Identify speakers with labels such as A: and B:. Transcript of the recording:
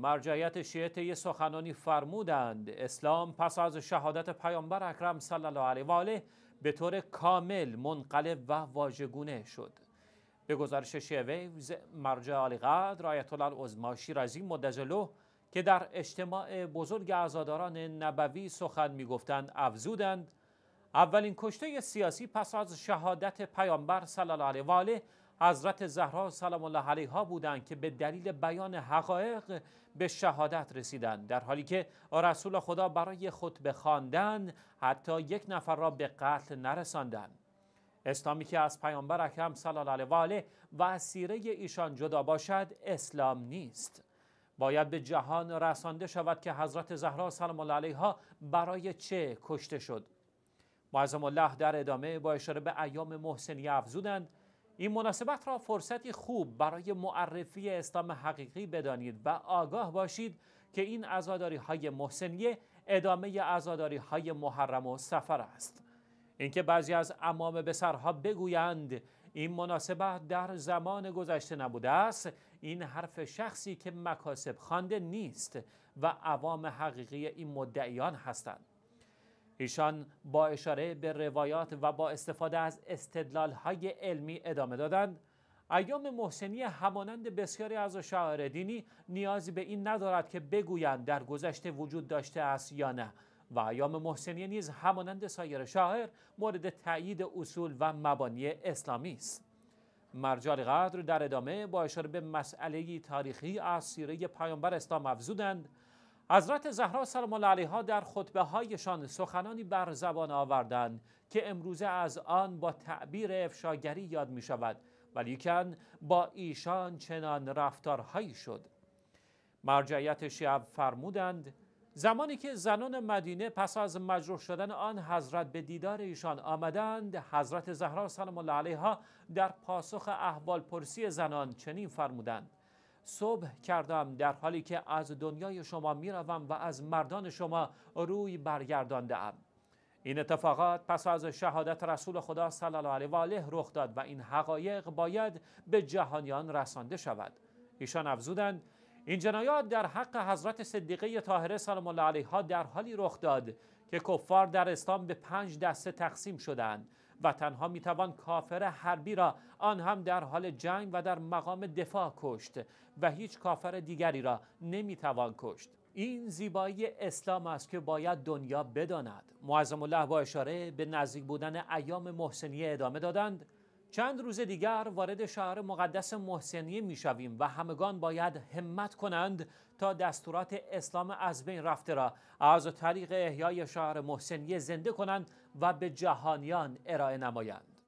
A: مرجعیت شیعه طی سخنانی فرمودند اسلام پس از شهادت پیامبر اکرم صلی الله علیه و آله به طور کامل منقلب و واژگونه شد به گزارش شیعه ویوز مرجع قدر آیت الله العظما شیرازی مدجلو که در اجتماع بزرگ عزاداران نبوی سخن میگفتند افزودند اولین کشته سیاسی پس از شهادت پیامبر صلی الله علیه و آله حضرت زهرا سلام الله علیها بودند که به دلیل بیان حقایق به شهادت رسیدند در حالی که رسول خدا برای خطبه خواندن حتی یک نفر را به قتل نرساندند اسلامی که از پیامبر اکرم صلی الله علیه و آله و سیره ایشان جدا باشد اسلام نیست باید به جهان رسانده شود که حضرت زهرا سلام الله علیها برای چه کشته شد معظم الله در ادامه با اشاره به ایام محسنی افزودند این مناسبت را فرصتی خوب برای معرفی اسلام حقیقی بدانید و آگاه باشید که این ازاداری های محسنیه ادامه ازاداری های محرم و سفر است اینکه بعضی از امام بسرها بگویند این مناسبت در زمان گذشته نبوده است این حرف شخصی که مکاسب خوانده نیست و عوام حقیقی این مدعیان هستند ایشان با اشاره به روایات و با استفاده از استدلال های علمی ادامه دادند ایام محسنی همانند بسیاری از شاعر دینی نیازی به این ندارد که بگویند در گذشته وجود داشته است یا نه و ایام محسنی نیز همانند سایر شاعر مورد تایید اصول و مبانی اسلامی است مرجال قدر در ادامه با اشاره به مسئله تاریخی از سیره پیامبر اسلام افزودند حضرت زهرا سلام الله علیها در خطبه هایشان سخنانی بر زبان آوردند که امروزه از آن با تعبیر افشاگری یاد می شود ولیکن با ایشان چنان رفتارهایی شد مرجعیت شیعه فرمودند زمانی که زنان مدینه پس از مجروح شدن آن حضرت به دیدار ایشان آمدند حضرت زهرا سلام الله علیها در پاسخ احوال پرسی زنان چنین فرمودند صبح کردم در حالی که از دنیای شما میروم و از مردان شما روی برگردانده ام این اتفاقات پس از شهادت رسول خدا صلی الله علیه و آله رخ داد و این حقایق باید به جهانیان رسانده شود ایشان افزودند این جنایات در حق حضرت صدیقه طاهره سلام الله علیها در حالی رخ داد که کفار در اسلام به پنج دسته تقسیم شدند و تنها میتوان کافر حربی را آن هم در حال جنگ و در مقام دفاع کشت و هیچ کافر دیگری را نمیتوان کشت این زیبایی اسلام است که باید دنیا بداند معظم الله با اشاره به نزدیک بودن ایام محسنیه ادامه دادند چند روز دیگر وارد شهر مقدس محسنیه می شویم و همگان باید همت کنند تا دستورات اسلام از بین رفته را از طریق احیای شهر محسنیه زنده کنند و به جهانیان ارائه نمایند.